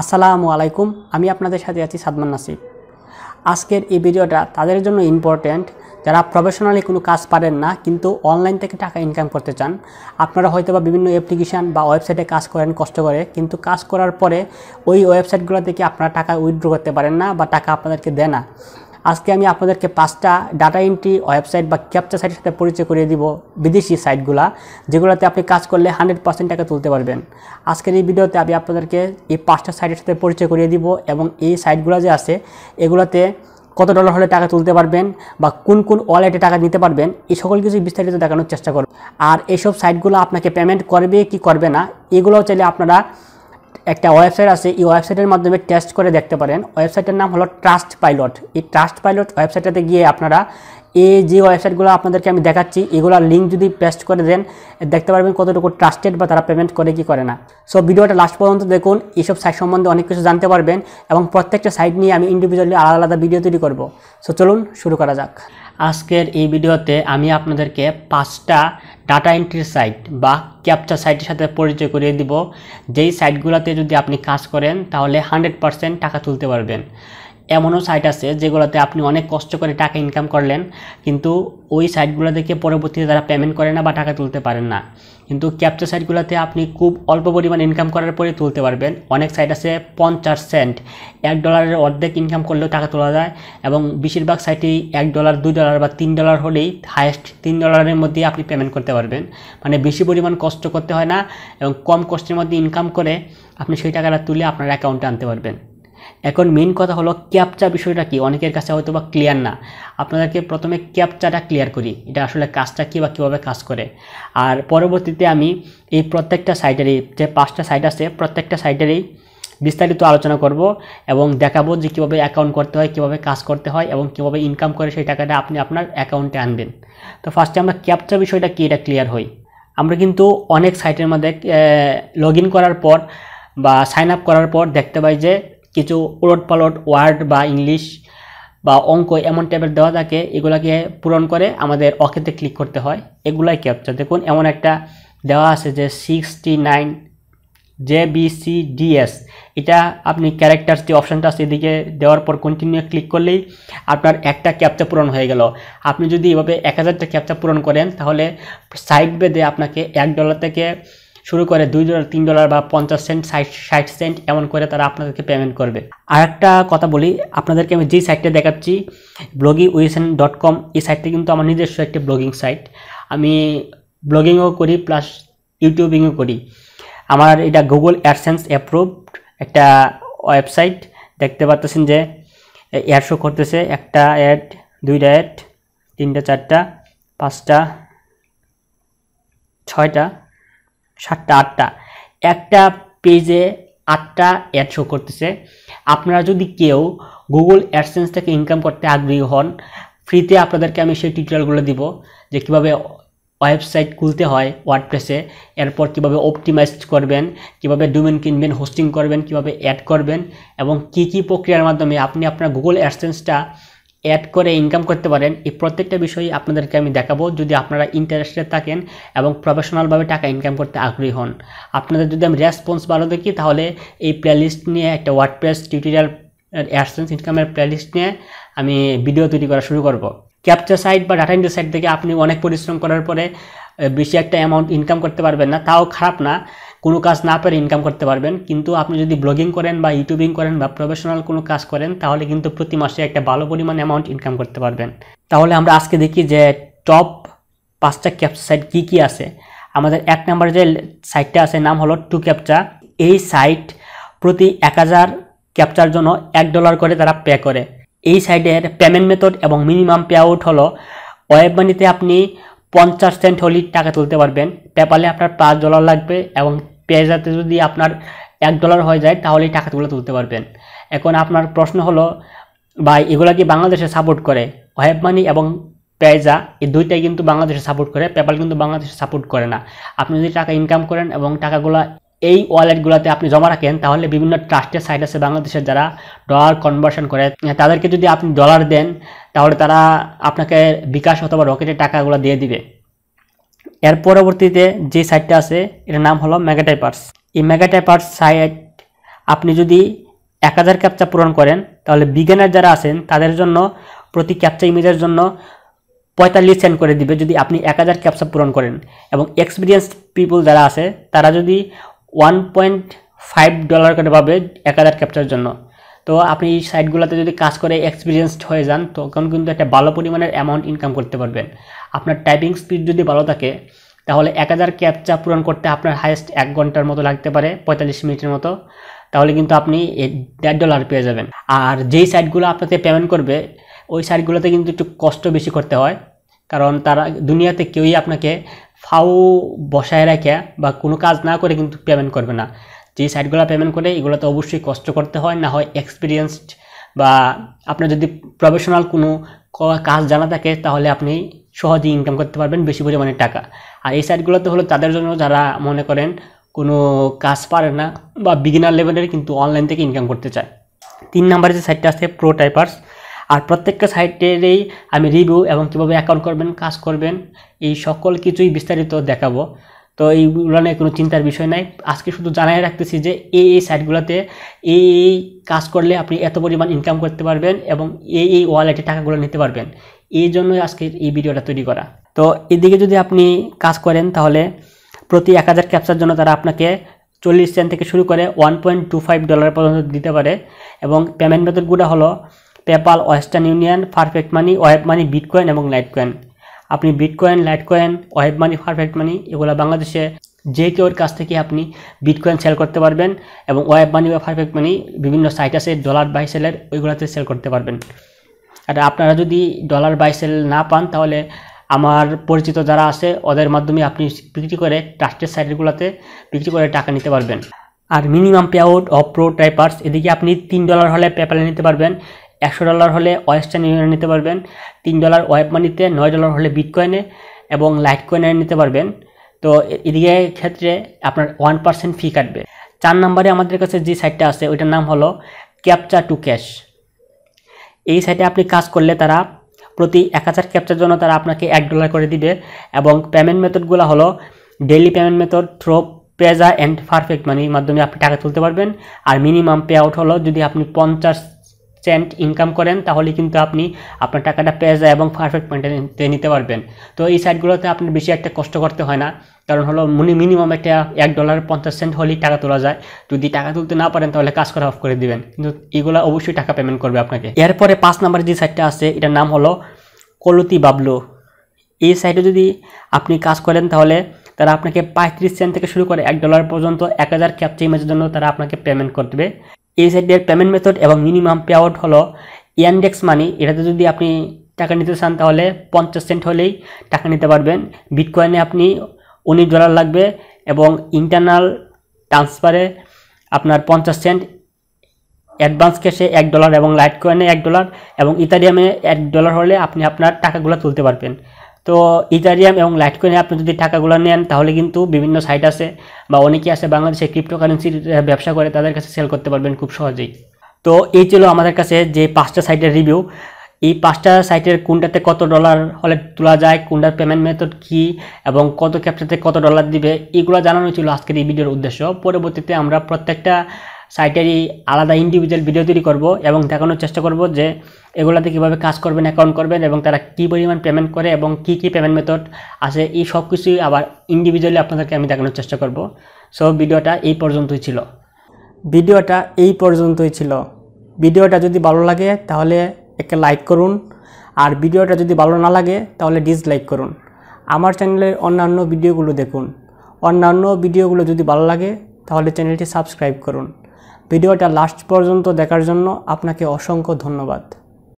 আসসালামু আলাইকুম আমি আপনাদের সাথে আছি সাদমান নাসিব আজকের এই ভিডিওটা তাদের জন্য ইম্পর্ট্যান্ট যারা প্রফেশনালি কোনো কাজ পারেন না কিন্তু অনলাইন থেকে টাকা ইনকাম করতে চান আপনারা হয়তো বা বিভিন্ন অ্যাপ্লিকেশান বা ওয়েবসাইটে কাজ করেন কষ্ট করে কিন্তু কাজ করার পরে ওই ওয়েবসাইটগুলো থেকে আপনারা টাকা উইথড্র করতে পারেন না বা টাকা আপনাদেরকে দেয় না আজকে আমি আপনাদেরকে পাঁচটা ডাটা এন্ট্রি ওয়েবসাইট বা ক্যাপচার সাইটের সাথে পরিচয় করিয়ে দিব বিদেশি সাইটগুলা যেগুলোতে আপনি কাজ করলে হান্ড্রেড পার্সেন্ট টাকা তুলতে পারবেন আজকের এই ভিডিওতে আমি আপনাদেরকে এই পাঁচটা সাইটের সাথে পরিচয় করিয়ে দিব এবং এই সাইটগুলো যে আছে এগুলোতে কত ডলার হলে টাকা তুলতে পারবেন বা কোন কোন ওয়ালেটে টাকা নিতে পারবেন এই সকল কিছু বিস্তারিত দেখানোর চেষ্টা করব আর এইসব সাইটগুলো আপনাকে পেমেন্ট করবে কি করবে না এগুলোও চাইলে আপনারা একটা ওয়েবসাইট আছে এই ওয়েবসাইটের মাধ্যমে টেস্ট করে দেখতে পারেন ওয়েবসাইটের নাম হলো ট্রাস্ট পাইলট এই ট্রাস্ট পাইলট ওয়েবসাইটটাতে গিয়ে আপনারা এই যে ওয়েবসাইটগুলো আপনাদেরকে আমি দেখাচ্ছি এগুলোর লিঙ্ক যদি পেস্ট করে দেন দেখতে পারবেন কতটুকু ট্রাস্টেড বা তারা পেমেন্ট করে কি করে না সো ভিডিওটা লাস্ট পর্যন্ত দেখুন এইসব সাইট সম্বন্ধে অনেক কিছু জানতে পারবেন এবং প্রত্যেকটা সাইট নিয়ে আমি ইন্ডিভিজুয়ালি আলাদা আলাদা ভিডিও তৈরি করব সো চলুন শুরু করা যাক আজকের এই ভিডিওতে আমি আপনাদেরকে পাঁচটা ডাটা এন্ট্রি সাইট বা ক্যাপচা সাইটের সাথে পরিচয় করিয়ে দিব যেই সাইটগুলোতে যদি আপনি কাজ করেন তাহলে হান্ড্রেড টাকা তুলতে পারবেন এমনও সাইট আছে যেগুলোতে আপনি অনেক কষ্ট করে টাকা ইনকাম করলেন কিন্তু ওই সাইটগুলো থেকে পরবর্তীতে তারা পেমেন্ট করে না বা টাকা তুলতে পারেন না কিন্তু ক্যাপচার সাইটগুলোতে আপনি খুব অল্প পরিমাণ ইনকাম করার পরে তুলতে পারবেন অনেক সাইট আছে পঞ্চাশ সেন্ট এক ডলারের অর্ধেক ইনকাম করলেও টাকা তোলা যায় এবং বেশিরভাগ সাইটেই এক ডলার দুই ডলার বা তিন ডলার হলেই হায়েস্ট তিন ডলারের মধ্যে আপনি পেমেন্ট করতে পারবেন মানে বেশি পরিমাণ কষ্ট করতে হয় না এবং কম কষ্টের মধ্যে ইনকাম করে আপনি সেই টাকাটা তুলে আপনার অ্যাকাউন্টে আনতে পারবেন এখন মেন কথা হলো ক্যাপচা বিষয়টা কি অনেকের কাছে হয়তো বা ক্লিয়ার না আপনাদেরকে প্রথমে ক্যাপচাটা ক্লিয়ার করি এটা আসলে কাজটা কী বা কীভাবে কাজ করে আর পরবর্তীতে আমি এই প্রত্যেকটা সাইটেরই যে পাঁচটা সাইট আছে প্রত্যেকটা সাইটেরই বিস্তারিত আলোচনা করব এবং দেখাবো যে কীভাবে অ্যাকাউন্ট করতে হয় কীভাবে কাজ করতে হয় এবং কীভাবে ইনকাম করে সেই টাকাটা আপনি আপনার অ্যাকাউন্টে আনবেন তো ফার্স্টে আমরা ক্যাপচা বিষয়টা কী এটা ক্লিয়ার হই আমরা কিন্তু অনেক সাইটের মধ্যে লগ করার পর বা সাইন আপ করার পর দেখতে পাই যে কিছু পালট ওয়ার্ড বা ইংলিশ বা অঙ্ক এমন টাইপের দেওয়া থাকে এগুলাকে পূরণ করে আমাদের অকেতে ক্লিক করতে হয় এগুলাই ক্যাপচার দেখুন এমন একটা দেওয়া আছে যে sixty nine J B C D S এটা আপনি ক্যারেক্টার্স যে অপশানটা আছে এদিকে দেওয়ার পর কন্টিনিউ ক্লিক করলেই আপনার একটা ক্যাপচা পূরণ হয়ে গেল আপনি যদি এভাবে এক হাজারটা ক্যাপচা পূরণ করেন তাহলে সাইড বেদে আপনাকে এক ডলার থেকে শুরু করে দুই ডলার তিন ডলার বা পঞ্চাশ সেন্ট ষাট ষাট সেন্ট এমন করে তারা আপনাদেরকে পেমেন্ট করবে আর একটা কথা বলি আপনাদেরকে আমি যে সাইটটা দেখাচ্ছি ব্লগি উইসেন ডট কম এই সাইটটা কিন্তু আমার নিজস্ব একটি ব্লগিং সাইট আমি ব্লগিংও করি প্লাস ইউটিউবিংও করি আমার এটা গুগল অ্যাডসেন্স অ্যাপ্রুভড একটা ওয়েবসাইট দেখতে পাচ্তেছেন যে অ্যাড শো করতেছে একটা অ্যাড দুইটা অ্যাড তিনটা চারটা পাঁচটা ছয়টা সাতটা আটটা একটা পেজে আটটা অ্যাড শো করতেছে আপনারা যদি কেউ গুগল অ্যাডসেন্স থেকে ইনকাম করতে আগ্রহী হন ফ্রিতে আপনাদেরকে আমি সেই টিউটোরিয়ালগুলো দিব যে কিভাবে ওয়েবসাইট খুলতে হয় ওয়ার্ডপ্রেসে এরপর কিভাবে অপটিমাইজ করবেন কিভাবে ডোমেন কিনবেন হোস্টিং করবেন কিভাবে অ্যাড করবেন এবং কি কি প্রক্রিয়ার মাধ্যমে আপনি আপনার গুগল অ্যাডসেন্সটা অ্যাড করে ইনকাম করতে পারেন এই প্রত্যেকটা বিষয়ে আপনাদেরকে আমি দেখাবো যদি আপনারা ইন্টারেস্টেড থাকেন এবং প্রফেশনালভাবে টাকা ইনকাম করতে আগ্রহী হন আপনাদের যদি আমি রেসপন্স ভালো দেখি তাহলে এই প্লেলিস্ট নিয়ে একটা ওয়ার্ডপ্রেস টিউটোরিয়াল অ্যাডসেন্স ইনকামের প্লেলিস্ট নিয়ে আমি ভিডিও তৈরি করা শুরু করব ক্যাপচার সাইট বা ডাটা ইন্ডি সাইট থেকে আপনি অনেক পরিশ্রম করার পরে বেশি একটা অ্যামাউন্ট ইনকাম করতে পারবেন না তাও খারাপ না কোনো কাজ না পেরে ইনকাম করতে পারবেন কিন্তু আপনি যদি ব্লগিং করেন বা ইউটিউবিং করেন বা প্রফেশনাল কোনো কাজ করেন তাহলে কিন্তু প্রতি মাসে একটা ভালো পরিমাণ অ্যামাউন্ট ইনকাম করতে পারবেন তাহলে আমরা আজকে দেখি যে টপ পাঁচটা ক্যাপসাইট সাইট কী কী আছে আমাদের এক নম্বর যে সাইটটা আছে নাম হলো টু ক্যাপচা এই সাইট প্রতি এক হাজার ক্যাপচার জন্য এক ডলার করে তারা পে করে এই সাইটের পেমেন্ট মেথড এবং মিনিমাম পে আউট হলো ওয়েব মানিতে আপনি পঞ্চাশ সেন্ট হলেই টাকা তুলতে পারবেন পেপালে আপনার পাঁচ ডলার লাগবে এবং পেজাতে যদি আপনার এক ডলার হয়ে যায় তাহলেই টাকা তুলে তুলতে পারবেন এখন আপনার প্রশ্ন হলো ভাই এগুলা কি বাংলাদেশে সাপোর্ট করে ওয়েব মানি এবং পেজা এই দুইটাই কিন্তু বাংলাদেশে সাপোর্ট করে পেপাল কিন্তু বাংলাদেশে সাপোর্ট করে না আপনি যদি টাকা ইনকাম করেন এবং টাকাগুলো এই ওয়ালেটগুলোতে আপনি জমা রাখেন তাহলে বিভিন্ন ট্রাস্টের সাইট আছে বাংলাদেশের যারা ডলার কনভার্সন করে হ্যাঁ, তাদেরকে যদি আপনি ডলার দেন তাহলে তারা আপনাকে বিকাশ অথবা রকেটের টাকাগুলো দিয়ে দিবে এর পরবর্তীতে যে সাইটটা আছে এটার নাম হলো মেগাটাইপার্স এই মেগাটাইপার্স সাইট আপনি যদি এক হাজার ক্যাপচা পূরণ করেন তাহলে বিজ্ঞানের যারা আছেন তাদের জন্য প্রতি ক্যাপচা ইমেজের জন্য পঁয়তাল্লিশ সেন্ট করে দিবে যদি আপনি এক হাজার ক্যাপচা পূরণ করেন এবং এক্সপিরিয়েন্স পিপল যারা আছে তারা যদি ওয়ান পয়েন্ট ফাইভ ডলার করে পাবে এক হাজার ক্যাপচার জন্য তো আপনি এই সাইটগুলোতে যদি কাজ করে এক্সপিরিয়েন্সড হয়ে যান তখন কিন্তু একটা ভালো পরিমাণের অ্যামাউন্ট ইনকাম করতে পারবেন আপনার টাইপিং স্পিড যদি ভালো থাকে তাহলে এক হাজার ক্যাপচা পূরণ করতে আপনার হায়েস্ট এক ঘন্টার মতো লাগতে পারে পঁয়তাল্লিশ মিনিটের মতো তাহলে কিন্তু আপনি দেড় ডলার পেয়ে যাবেন আর যেই সাইটগুলো আপনাকে পেমেন্ট করবে ওই সাইটগুলোতে কিন্তু একটু কষ্ট বেশি করতে হয় কারণ তারা দুনিয়াতে কেউই আপনাকে ফাউ বসায় রাখে বা কোনো কাজ না করে কিন্তু পেমেন্ট করবে না যে সাইটগুলো পেমেন্ট করে এগুলোতে অবশ্যই কষ্ট করতে হয় না হয় এক্সপিরিয়েন্সড বা আপনার যদি প্রফেশনাল কোনো কাজ জানা থাকে তাহলে আপনি সহজেই ইনকাম করতে পারবেন বেশি পরিমাণে টাকা আর এই সাইটগুলোতে হলো তাদের জন্য যারা মনে করেন কোনো কাজ পারে না বা বিগিনার লেভেলের কিন্তু অনলাইন থেকে ইনকাম করতে চায় তিন নাম্বারের যে সাইটটা আছে প্রো টাইপার্স আর প্রত্যেকটা সাইটেরই আমি রিভিউ এবং কীভাবে অ্যাকাউন্ট করবেন কাজ করবেন এই সকল কিছুই বিস্তারিত দেখাবো তো এইগুলো নিয়ে কোনো চিন্তার বিষয় নাই আজকে শুধু জানাই রাখতেছি যে এই এই সাইটগুলোতে এই এই কাজ করলে আপনি এত পরিমাণ ইনকাম করতে পারবেন এবং এই এই ওয়ালেটে টাকাগুলো নিতে পারবেন এই জন্যই আজকে এই ভিডিওটা তৈরি করা তো এদিকে যদি আপনি কাজ করেন তাহলে প্রতি এক হাজার ক্যাপচার জন্য তারা আপনাকে চল্লিশ সেন্ট থেকে শুরু করে one point two five dollar পর্যন্ত দিতে পারে এবং পেমেন্ট মেথডগুলো হলো PayPal Western Union Perfect Money WebMoney bitcoin এবং লাইট কয়েন আপনি bitcoin Litecoin WebMoney Perfect Money এগুলো বাংলাদেশে যে কেউর কাছ থেকে আপনি বিটকয়েন সেল করতে পারবেন এবং ওয়েব মানি বা পারফেক্ট মানি বিভিন্ন সাইট আছে ডলার বাই সেলের ওইগুলোতে সেল করতে পারবেন আর আপনারা যদি ডলার বাই সেল না পান তাহলে আমার পরিচিত যারা আছে ওদের মাধ্যমে আপনি বিক্রি করে ট্রাস্টের সাইটগুলোতে বিক্রি করে টাকা নিতে পারবেন আর minimum out of ProTypers এদিকে আপনি তিন ডলার হলে পেপ্যালে নিতে পারবেন একশো ডলার হলে ওয়েস্টার্ন ইউনিয়ন নিতে পারবেন তিন ডলার ওয়েব মানিতে নয় ডলার হলে বিটকয়েনে এবং লাইট কয়েনে নিতে পারবেন তো এদিকে ক্ষেত্রে আপনার ওয়ান পার্সেন্ট ফি কাটবে চার নম্বরে আমাদের কাছে যে সাইটটা আছে ওইটার নাম হলো ক্যাপচা টু ক্যাশ এই সাইটে আপনি কাজ করলে তারা প্রতি এক হাজার ক্যাপচার জন্য তারা আপনাকে এক ডলার করে দিবে এবং পেমেন্ট মেথডগুলো হলো daily payment method through Payza and Perfect মানির মাধ্যমে আপনি টাকা তুলতে পারবেন আর মিনিমাম পে আউট হলো যদি আপনি পঞ্চাশ সেন্ট ইনকাম করেন তাহলে কিন্তু আপনি আপনার টাকাটা পেয়ে যায় এবং পারফেক্ট পয়েন্টে নিতে পারবেন তো এই সাইটগুলোতে আপনার বেশি একটা কষ্ট করতে হয় না কারণ হলো মিনিমাম একটা এক ডলার পঞ্চাশ সেন্ট হলেই টাকা তোলা যায় যদি টাকা তুলতে না পারেন তাহলে কাজ করা অফ করে দিবেন কিন্তু এগুলো অবশ্যই টাকা পেমেন্ট করবে আপনাকে এরপরে পাঁচ নাম্বার যে সাইটটা আছে এটার নাম হলো কলতি বাবলু এই সাইটে যদি আপনি কাজ করেন তাহলে তারা আপনাকে পঁয়ত্রিশ সেন্ট থেকে শুরু করে এক ডলার পর্যন্ত এক হাজার ক্যাপচা ইমেজের জন্য তারা আপনাকে পেমেন্ট করবে এই এর পেমেন্ট মেথড এবং মিনিমাম পে আউট হলো ইয়ানডেক্স মানি এটাতে যদি আপনি টাকা নিতে চান তাহলে পঞ্চাশ সেন্ট হলেই টাকা নিতে পারবেন বিটকয়েনে আপনি উনিশ ডলার লাগবে এবং ইন্টারনাল ট্রান্সফারে আপনার পঞ্চাশ সেন্ট অ্যাডভান্স ক্যাশে এক ডলার এবং লাইট কয়েনে এক ডলার এবং ইতারিয়ামে এক ডলার হলে আপনি আপনার টাকাগুলো তুলতে পারবেন তো ইথারিয়াম এবং লাইটকয়েনে আপনি যদি টাকাগুলো নেন তাহলে কিন্তু বিভিন্ন সাইট আছে বা অনেকে আছে বাংলাদেশে ক্রিপ্টোকারেন্সির ব্যবসা করে তাদের কাছে সেল করতে পারবেন খুব সহজেই তো এই ছিল আমাদের কাছে যে পাঁচটা সাইটের রিভিউ এই পাঁচটা সাইটের কোনটাতে কত ডলার হলে তোলা যায় কোনটার পেমেন্ট মেথড কি এবং কত ক্যাপচাতে কত ডলার দিবে এগুলো জানানো ছিল আজকের এই ভিডিওর উদ্দেশ্য পরবর্তীতে আমরা প্রত্যেকটা সাইটেরই আলাদা ইন্ডিভিজুয়াল ভিডিও তৈরি করব এবং দেখানোর চেষ্টা করব যে এগুলাতে কীভাবে কাজ করবেন অ্যাকাউন্ট করবেন এবং তারা কী পরিমাণ পেমেন্ট করে এবং কী কী পেমেন্ট মেথড আছে এই সব কিছুই আবার ইন্ডিভিজুয়ালি আপনাদেরকে আমি দেখানোর চেষ্টা করব সো ভিডিওটা এই পর্যন্তই ছিল ভিডিওটা এই পর্যন্তই ছিল ভিডিওটা যদি ভালো লাগে তাহলে একে লাইক করুন আর ভিডিওটা যদি ভালো না লাগে তাহলে ডিসলাইক করুন আমার চ্যানেলের অন্যান্য ভিডিওগুলো দেখুন অন্যান্য ভিডিওগুলো যদি ভালো লাগে তাহলে চ্যানেলটি সাবস্ক্রাইব করুন ভিডিওটা লাস্ট পর্যন্ত দেখার জন্য আপনাকে অসংখ্য ধন্যবাদ